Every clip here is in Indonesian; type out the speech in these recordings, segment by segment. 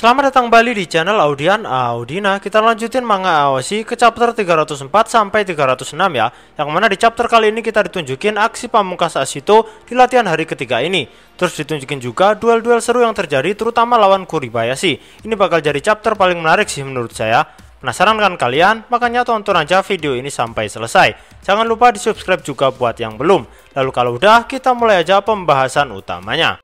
Selamat datang kembali di channel Audian Audina. Kita lanjutin manga Aoshi ke chapter 304 sampai 306 ya. Yang mana di chapter kali ini kita ditunjukin aksi pamungkas Asito di latihan hari ketiga ini. Terus ditunjukin juga duel-duel seru yang terjadi terutama lawan Kuribayashi. Ini bakal jadi chapter paling menarik sih menurut saya. Penasaran kan kalian? Makanya tonton aja video ini sampai selesai. Jangan lupa di subscribe juga buat yang belum. Lalu kalau udah, kita mulai aja pembahasan utamanya.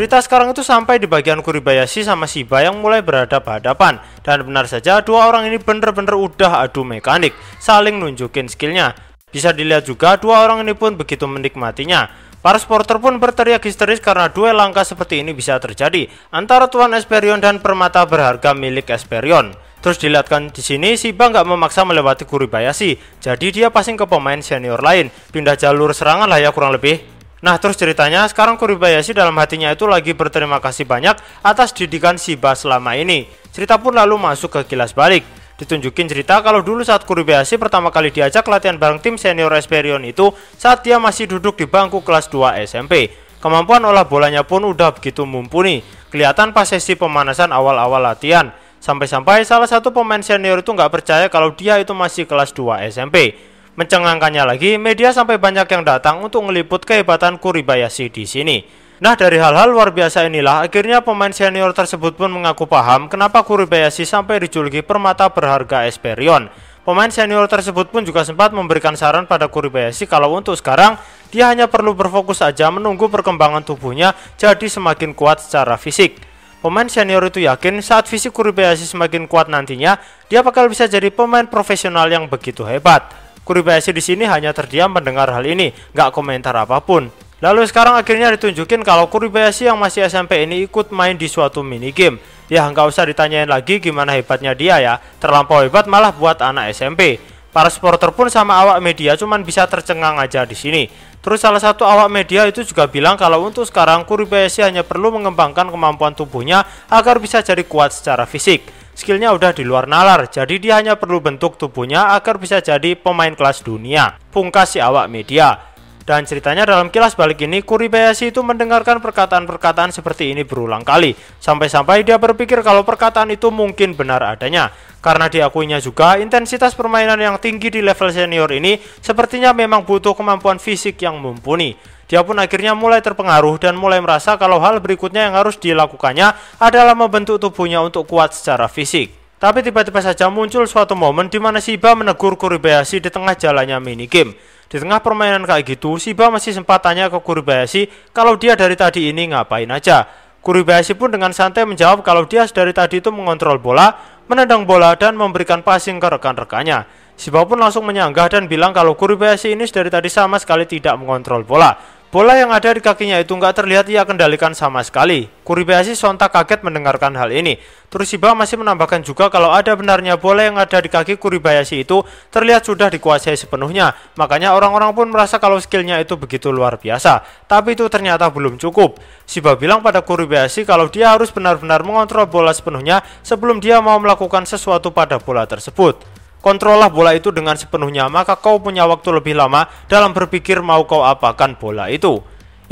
Cerita sekarang itu sampai di bagian Kuribayashi sama Shiba yang mulai berhadapan-hadapan. Dan benar saja, dua orang ini bener-bener udah adu mekanik, saling nunjukin skillnya. Bisa dilihat juga, dua orang ini pun begitu menikmatinya. Para supporter pun berteriak histeris karena duel langkah seperti ini bisa terjadi antara Tuan Esperion dan permata berharga milik Esperion. Terus dilihatkan di sini Shiba nggak memaksa melewati Kuribayashi, jadi dia passing ke pemain senior lain. Pindah jalur serangan lah ya kurang lebih. Nah terus ceritanya sekarang Kuribayashi dalam hatinya itu lagi berterima kasih banyak atas didikan Shiba selama ini. Cerita pun lalu masuk ke kilas balik. Ditunjukin cerita kalau dulu saat Kuribayashi pertama kali diajak latihan bareng tim senior Esperion itu saat dia masih duduk di bangku kelas 2 SMP. Kemampuan olah bolanya pun udah begitu mumpuni, kelihatan pas sesi pemanasan awal-awal latihan. Sampai-sampai salah satu pemain senior itu nggak percaya kalau dia itu masih kelas 2 SMP. Mencengangkannya lagi, media sampai banyak yang datang untuk meliput kehebatan Kuribayashi di sini. Nah, dari hal-hal luar biasa inilah, akhirnya pemain senior tersebut pun mengaku paham kenapa Kuribayashi sampai dijuluki permata berharga Esperion. Pemain senior tersebut pun juga sempat memberikan saran pada Kuribayashi kalau untuk sekarang dia hanya perlu berfokus saja menunggu perkembangan tubuhnya jadi semakin kuat secara fisik. Pemain senior itu yakin saat fisik Kuribayashi semakin kuat nantinya, dia bakal bisa jadi pemain profesional yang begitu hebat. Kuribayashi di sini hanya terdiam mendengar hal ini, nggak komentar apapun. Lalu sekarang akhirnya ditunjukin kalau Kuribayashi yang masih SMP ini ikut main di suatu mini game. Ya nggak usah ditanyain lagi gimana hebatnya dia ya, terlampau hebat malah buat anak SMP. Para supporter pun sama awak media cuman bisa tercengang aja di sini. Terus salah satu awak media itu juga bilang kalau untuk sekarang Kuribayashi hanya perlu mengembangkan kemampuan tubuhnya agar bisa jadi kuat secara fisik skillnya udah di luar nalar, jadi dia hanya perlu bentuk tubuhnya agar bisa jadi pemain kelas dunia. Pungkas si awak media. Dan ceritanya dalam kilas balik ini, Kuribayashi itu mendengarkan perkataan-perkataan seperti ini berulang kali, sampai-sampai dia berpikir kalau perkataan itu mungkin benar adanya. Karena diakuinya juga, intensitas permainan yang tinggi di level senior ini sepertinya memang butuh kemampuan fisik yang mumpuni. Dia pun akhirnya mulai terpengaruh dan mulai merasa kalau hal berikutnya yang harus dilakukannya adalah membentuk tubuhnya untuk kuat secara fisik. Tapi tiba-tiba saja muncul suatu momen di mana Shiba menegur Kuribayashi di tengah jalannya minigame. Di tengah permainan kayak gitu, Shiba masih sempat tanya ke Kuribayashi kalau dia dari tadi ini ngapain aja. Kuribayashi pun dengan santai menjawab kalau dia dari tadi itu mengontrol bola, menendang bola, dan memberikan passing ke rekan-rekannya. Shiba pun langsung menyanggah dan bilang kalau Kuribayashi ini dari tadi sama sekali tidak mengontrol bola. Bola yang ada di kakinya itu nggak terlihat ia kendalikan sama sekali. Kuribayashi sontak kaget mendengarkan hal ini. Terus Toshiba masih menambahkan juga kalau ada benarnya bola yang ada di kaki Kuribayashi itu terlihat sudah dikuasai sepenuhnya. Makanya orang-orang pun merasa kalau skillnya itu begitu luar biasa. Tapi itu ternyata belum cukup. Shiba bilang pada Kuribayashi kalau dia harus benar-benar mengontrol bola sepenuhnya sebelum dia mau melakukan sesuatu pada bola tersebut. Kontrollah bola itu dengan sepenuhnya, maka kau punya waktu lebih lama dalam berpikir mau kau apakan bola itu.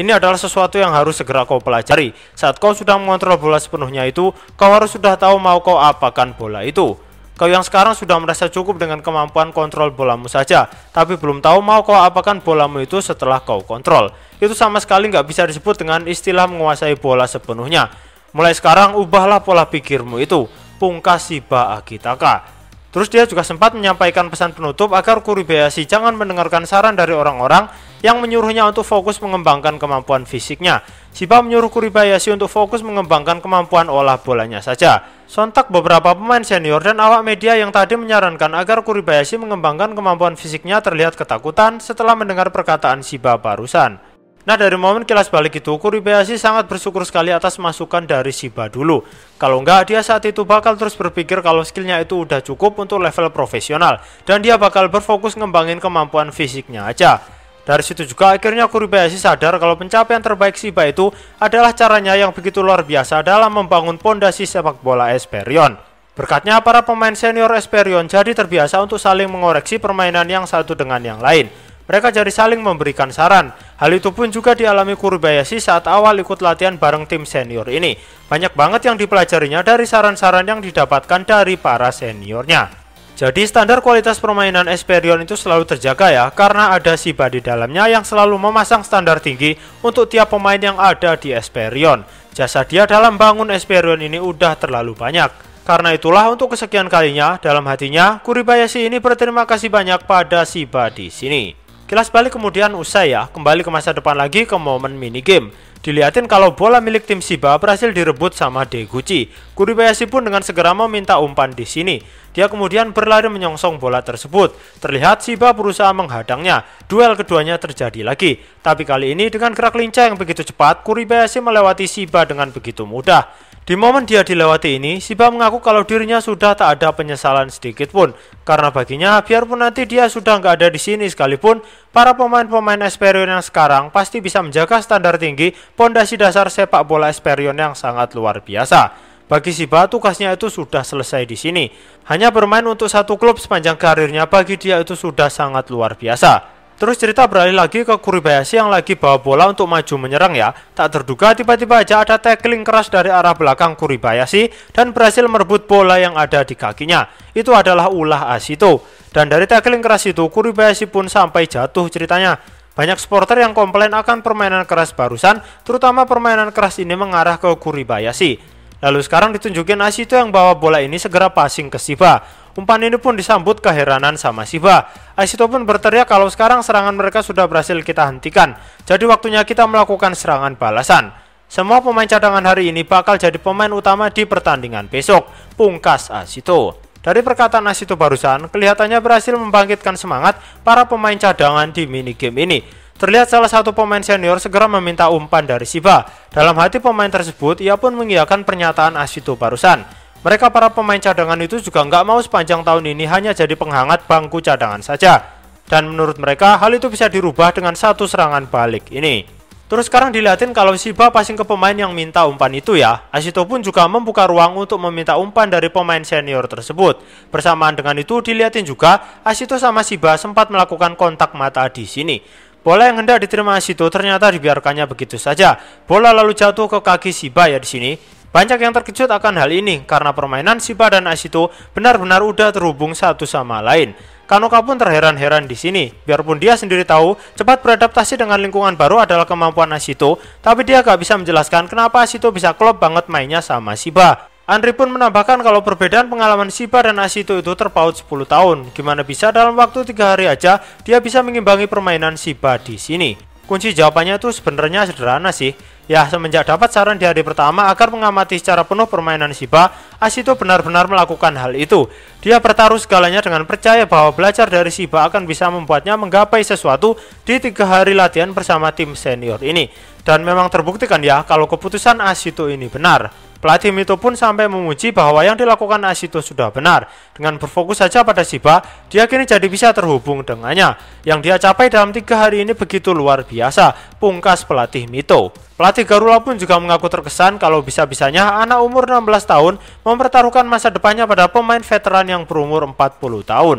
Ini adalah sesuatu yang harus segera kau pelajari. Saat kau sudah mengontrol bola sepenuhnya itu, kau harus sudah tahu mau kau apakan bola itu. Kau yang sekarang sudah merasa cukup dengan kemampuan kontrol bolamu saja, tapi belum tahu mau kau apakan bolamu itu setelah kau kontrol. Itu sama sekali nggak bisa disebut dengan istilah menguasai bola sepenuhnya. Mulai sekarang, ubahlah pola pikirmu itu. Pungkasiba ka. Terus dia juga sempat menyampaikan pesan penutup agar Kuribayashi jangan mendengarkan saran dari orang-orang yang menyuruhnya untuk fokus mengembangkan kemampuan fisiknya. Shiba menyuruh Kuribayashi untuk fokus mengembangkan kemampuan olah bolanya saja. Sontak beberapa pemain senior dan awak media yang tadi menyarankan agar Kuribayashi mengembangkan kemampuan fisiknya terlihat ketakutan setelah mendengar perkataan Shiba barusan. Nah, dari momen kilas balik itu, Kuribayashi sangat bersyukur sekali atas masukan dari Shiba dulu. Kalau nggak, dia saat itu bakal terus berpikir kalau skillnya itu udah cukup untuk level profesional, dan dia bakal berfokus ngembangin kemampuan fisiknya aja. Dari situ juga akhirnya Kuribayashi sadar kalau pencapaian terbaik Shiba itu adalah caranya yang begitu luar biasa dalam membangun pondasi sepak bola Esperion. Berkatnya para pemain senior Esperion jadi terbiasa untuk saling mengoreksi permainan yang satu dengan yang lain. Mereka jadi saling memberikan saran. Hal itu pun juga dialami Kurubayashi saat awal ikut latihan bareng tim senior ini. Banyak banget yang dipelajarinya dari saran-saran yang didapatkan dari para seniornya. Jadi standar kualitas permainan Esperion itu selalu terjaga ya, karena ada Siba di dalamnya yang selalu memasang standar tinggi untuk tiap pemain yang ada di Esperion. Jasa dia dalam bangun Esperion ini udah terlalu banyak. Karena itulah untuk kesekian kalinya, dalam hatinya, Kuribayashi ini berterima kasih banyak pada Siba di sini. Kilas balik kemudian usai ya, kembali ke masa depan lagi ke momen mini game. Dilihatin kalau bola milik tim Siba berhasil direbut sama Deguchi. Kuribayashi pun dengan segera meminta umpan di sini. Dia kemudian berlari menyongsong bola tersebut. Terlihat Shiba berusaha menghadangnya. Duel keduanya terjadi lagi. Tapi kali ini dengan gerak lincah yang begitu cepat, Kuribayashi melewati Shiba dengan begitu mudah. Di momen dia dilewati ini, Shiba mengaku kalau dirinya sudah tak ada penyesalan sedikit pun, karena baginya biarpun nanti dia sudah nggak ada di sini sekalipun, para pemain-pemain Esperion yang sekarang pasti bisa menjaga standar tinggi pondasi dasar sepak bola Esperion yang sangat luar biasa. Bagi Siba, tugasnya itu sudah selesai di sini. Hanya bermain untuk satu klub sepanjang karirnya bagi dia itu sudah sangat luar biasa. Terus cerita beralih lagi ke Kuribayashi yang lagi bawa bola untuk maju menyerang ya. Tak terduga tiba-tiba aja ada tackling keras dari arah belakang Kuribayashi dan berhasil merebut bola yang ada di kakinya. Itu adalah ulah Asito. Dan dari tackling keras itu Kuribayashi pun sampai jatuh ceritanya. Banyak supporter yang komplain akan permainan keras barusan, terutama permainan keras ini mengarah ke Kuribayashi. Lalu sekarang ditunjukin Asito itu yang bawa bola ini segera passing ke Siva. Umpan ini pun disambut keheranan sama Siva. Asito pun berteriak kalau sekarang serangan mereka sudah berhasil kita hentikan. Jadi waktunya kita melakukan serangan balasan. Semua pemain cadangan hari ini bakal jadi pemain utama di pertandingan besok. Pungkas Asito. Dari perkataan Asito barusan, kelihatannya berhasil membangkitkan semangat para pemain cadangan di minigame ini. Terlihat salah satu pemain senior segera meminta umpan dari Siba. Dalam hati pemain tersebut, ia pun mengiakan pernyataan Asito barusan. Mereka para pemain cadangan itu juga nggak mau sepanjang tahun ini hanya jadi penghangat bangku cadangan saja. Dan menurut mereka, hal itu bisa dirubah dengan satu serangan balik ini. Terus sekarang dilihatin kalau Siba passing ke pemain yang minta umpan itu ya. Asito pun juga membuka ruang untuk meminta umpan dari pemain senior tersebut. Bersamaan dengan itu dilihatin juga Asito sama Siba sempat melakukan kontak mata di sini. Bola yang hendak diterima Asito ternyata dibiarkannya begitu saja. Bola lalu jatuh ke kaki Shiba ya di sini. Banyak yang terkejut akan hal ini karena permainan Shiba dan Asito benar-benar udah terhubung satu sama lain. Kanoka pun terheran-heran di sini. Biarpun dia sendiri tahu, cepat beradaptasi dengan lingkungan baru adalah kemampuan Asito, tapi dia gak bisa menjelaskan kenapa Asito bisa klop banget mainnya sama Shiba. Andri pun menambahkan kalau perbedaan pengalaman Shiba dan Asito itu terpaut 10 tahun. Gimana bisa dalam waktu tiga hari aja dia bisa mengimbangi permainan Shiba di sini? Kunci jawabannya tuh sebenarnya sederhana sih. Ya, semenjak dapat saran di hari pertama agar mengamati secara penuh permainan Shiba, Asito benar-benar melakukan hal itu. Dia bertaruh segalanya dengan percaya bahwa belajar dari Shiba akan bisa membuatnya menggapai sesuatu di tiga hari latihan bersama tim senior ini. Dan memang terbuktikan ya kalau keputusan Asito ini benar. Pelatih Mito pun sampai memuji bahwa yang dilakukan Asito sudah benar. Dengan berfokus saja pada Shiba, dia kini jadi bisa terhubung dengannya. Yang dia capai dalam tiga hari ini begitu luar biasa, pungkas pelatih Mito. Pelatih Garula pun juga mengaku terkesan kalau bisa-bisanya anak umur 16 tahun mempertaruhkan masa depannya pada pemain veteran yang berumur 40 tahun.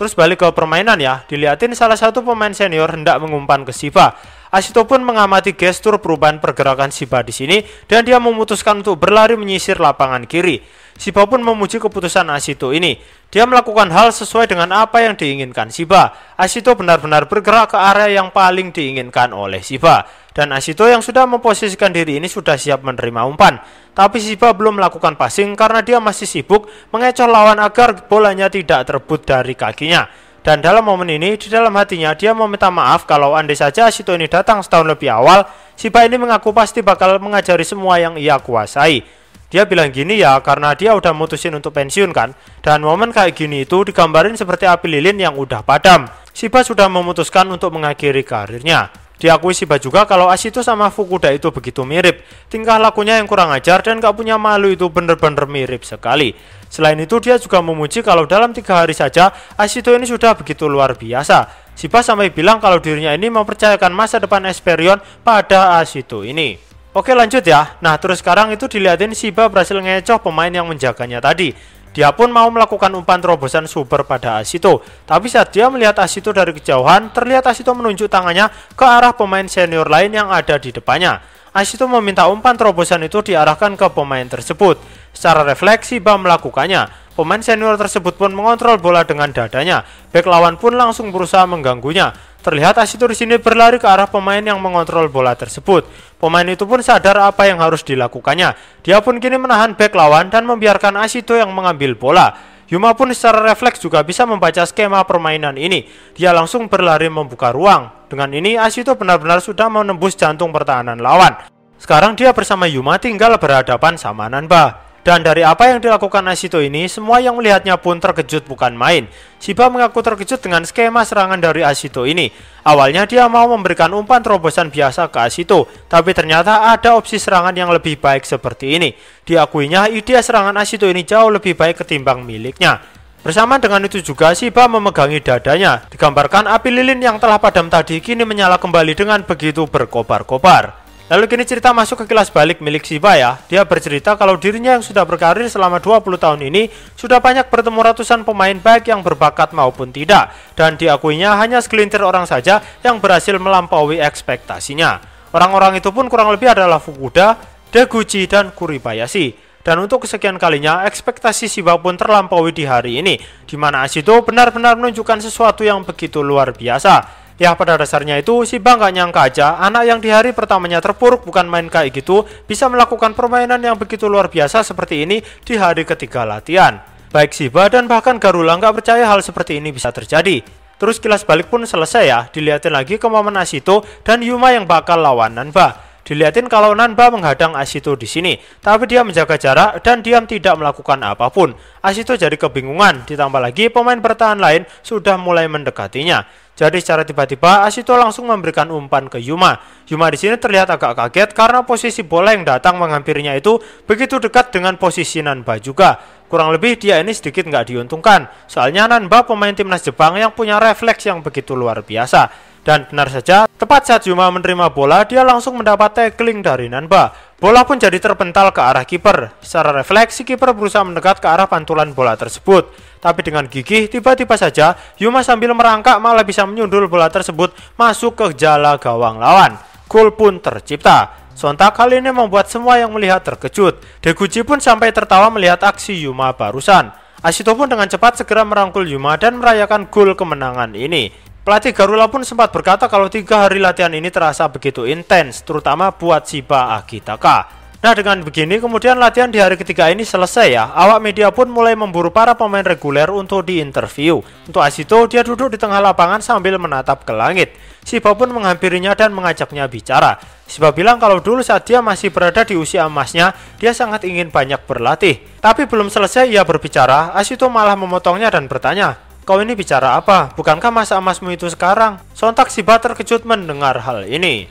Terus balik ke permainan ya, dilihatin salah satu pemain senior hendak mengumpan ke Siva. Asito pun mengamati gestur perubahan pergerakan Siva di sini dan dia memutuskan untuk berlari menyisir lapangan kiri. Siba pun memuji keputusan Asito ini. Dia melakukan hal sesuai dengan apa yang diinginkan Siba. Asito benar-benar bergerak ke area yang paling diinginkan oleh Siba. Dan Asito yang sudah memposisikan diri ini sudah siap menerima umpan. Tapi Siba belum melakukan passing karena dia masih sibuk mengecoh lawan agar bolanya tidak terbut dari kakinya. Dan dalam momen ini, di dalam hatinya dia meminta maaf kalau andai saja Asito ini datang setahun lebih awal, Siba ini mengaku pasti bakal mengajari semua yang ia kuasai. Dia bilang gini ya karena dia udah mutusin untuk pensiun kan. Dan momen kayak gini itu digambarin seperti api lilin yang udah padam. Shiba sudah memutuskan untuk mengakhiri karirnya. Diakui Shiba juga kalau Asito sama Fukuda itu begitu mirip. Tingkah lakunya yang kurang ajar dan gak punya malu itu bener-bener mirip sekali. Selain itu dia juga memuji kalau dalam tiga hari saja Asito ini sudah begitu luar biasa. Shiba sampai bilang kalau dirinya ini mempercayakan masa depan Esperion pada Asito ini. Oke lanjut ya. Nah terus sekarang itu dilihatin Siba berhasil ngecoh pemain yang menjaganya tadi. Dia pun mau melakukan umpan terobosan super pada Asito. Tapi saat dia melihat Asito dari kejauhan, terlihat Asito menunjuk tangannya ke arah pemain senior lain yang ada di depannya. Asito meminta umpan terobosan itu diarahkan ke pemain tersebut. Secara refleksi, Siba melakukannya. Pemain senior tersebut pun mengontrol bola dengan dadanya. Bek lawan pun langsung berusaha mengganggunya. Terlihat Asito di sini berlari ke arah pemain yang mengontrol bola tersebut. Pemain itu pun sadar apa yang harus dilakukannya. Dia pun kini menahan bek lawan dan membiarkan Asito yang mengambil bola. Yuma pun secara refleks juga bisa membaca skema permainan ini. Dia langsung berlari membuka ruang. Dengan ini Asito benar-benar sudah menembus jantung pertahanan lawan. Sekarang dia bersama Yuma tinggal berhadapan sama Nanba. Dan dari apa yang dilakukan Asito ini, semua yang melihatnya pun terkejut bukan main. Shiba mengaku terkejut dengan skema serangan dari Asito ini. Awalnya dia mau memberikan umpan terobosan biasa ke Asito, tapi ternyata ada opsi serangan yang lebih baik seperti ini. Diakuinya ide serangan Asito ini jauh lebih baik ketimbang miliknya. Bersama dengan itu juga Shiba memegangi dadanya. Digambarkan api lilin yang telah padam tadi kini menyala kembali dengan begitu berkobar-kobar. Lalu kini cerita masuk ke kilas balik milik Shiba ya. Dia bercerita kalau dirinya yang sudah berkarir selama 20 tahun ini sudah banyak bertemu ratusan pemain baik yang berbakat maupun tidak. Dan diakuinya hanya segelintir orang saja yang berhasil melampaui ekspektasinya. Orang-orang itu pun kurang lebih adalah Fukuda, Deguchi, dan Kuribayashi. Dan untuk kesekian kalinya, ekspektasi Shiba pun terlampaui di hari ini, di mana Asito benar-benar menunjukkan sesuatu yang begitu luar biasa. Ya pada dasarnya itu Bang gak nyangka aja anak yang di hari pertamanya terpuruk bukan main kayak gitu bisa melakukan permainan yang begitu luar biasa seperti ini di hari ketiga latihan. Baik Siba dan bahkan Garula nggak percaya hal seperti ini bisa terjadi. Terus kilas balik pun selesai ya, dilihatin lagi ke momen Asito dan Yuma yang bakal lawan Nanba. Dilihatin kalau Nanba menghadang Asito di sini, tapi dia menjaga jarak dan diam tidak melakukan apapun. Asito jadi kebingungan, ditambah lagi pemain bertahan lain sudah mulai mendekatinya. Jadi secara tiba-tiba Asito langsung memberikan umpan ke Yuma. Yuma di sini terlihat agak kaget karena posisi bola yang datang menghampirinya itu begitu dekat dengan posisi Nanba juga. Kurang lebih dia ini sedikit nggak diuntungkan, soalnya Nanba pemain timnas Jepang yang punya refleks yang begitu luar biasa. Dan benar saja, tepat saat Yuma menerima bola, dia langsung mendapat tackling dari Nanba. Bola pun jadi terpental ke arah kiper. Secara refleksi kiper berusaha mendekat ke arah pantulan bola tersebut. Tapi dengan gigih, tiba-tiba saja Yuma sambil merangkak malah bisa menyundul bola tersebut masuk ke jala gawang lawan. Gol pun tercipta. Sontak kali ini membuat semua yang melihat terkejut. Deguchi pun sampai tertawa melihat aksi Yuma barusan. Asito pun dengan cepat segera merangkul Yuma dan merayakan gol kemenangan ini. Pelatih Garuda pun sempat berkata kalau tiga hari latihan ini terasa begitu intens, terutama buat Shiba Akitaka. Nah dengan begini kemudian latihan di hari ketiga ini selesai ya Awak media pun mulai memburu para pemain reguler untuk diinterview Untuk Asito dia duduk di tengah lapangan sambil menatap ke langit Siba pun menghampirinya dan mengajaknya bicara Siba bilang kalau dulu saat dia masih berada di usia emasnya Dia sangat ingin banyak berlatih Tapi belum selesai ia berbicara Asito malah memotongnya dan bertanya kau ini bicara apa? Bukankah masa emasmu itu sekarang? Sontak si Ba terkejut mendengar hal ini.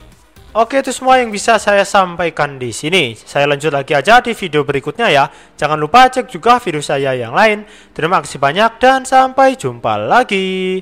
Oke itu semua yang bisa saya sampaikan di sini. Saya lanjut lagi aja di video berikutnya ya. Jangan lupa cek juga video saya yang lain. Terima kasih banyak dan sampai jumpa lagi.